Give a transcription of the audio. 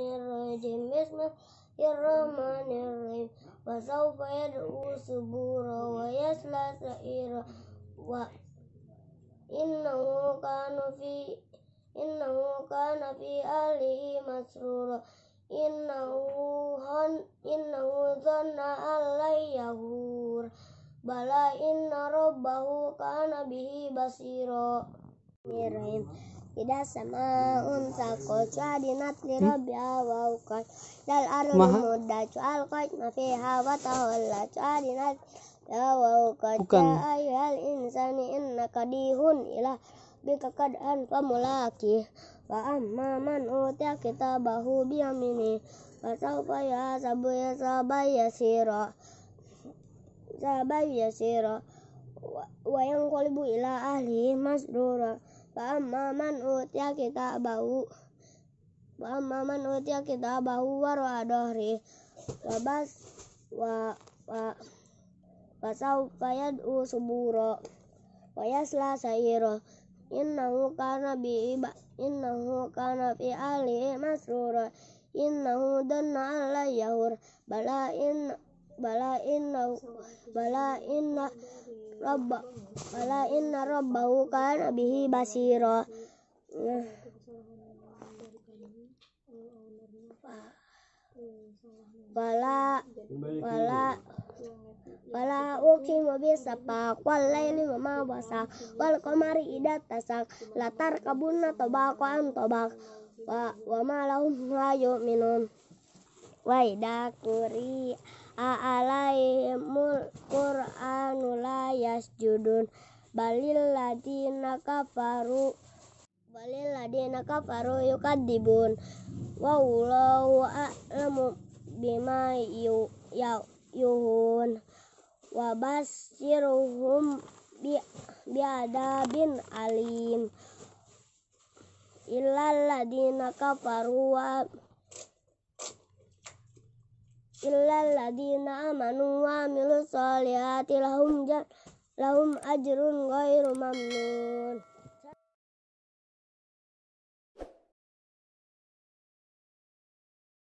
الرجيم بسم الله الرحمن الرحيم وسوف يدعو سبورا ويسلى سعيرا وإنه كان في إنه كان في أهله مسرورا إنه إنه ظن أن لن يغور بلى إن ربه كان به بصيرا Ida sama unta kocu adinat li hmm? rabi hawa ukat Dal arumu muda cu al kot mafi hawa tahol la cu adinat Ya wa ukat ya insani inna kadihun ilah Bika kadhan pamulaki Wa amma man utia kita bahu biamini Masau paya sabu ya sabay ya siro Sabay ya siro wayang kolibu ila ahli masdura Wa Pamaman utia ya kita bau Pamaman utia ya kita bau waro adohri Wabas wa wa Wasau payad u suburo Wayasla sayiro Innahu kana bi iba Innahu kana fi ali masrura Innahu danna alla yahur Bala inna bala inna bala inna rabba bala inna rabbahu kana bihi basira bala bala wala ukimu bisapak wal laili mama basa wal qamari ida tasak latar kabunna tobako antobak wa wama lahum la yu'minun wa alaihimul qur'anu la yasjudun balil ladina kafaru balil ladina kafaru yukadibun wa wallahu a'lamu bima yu ya, yuhun wa basiruhum biada biadabin alim illal ladina kafaru wa illal amanu wa amilu solihati lahum, lahum ajrun ghairu mamnun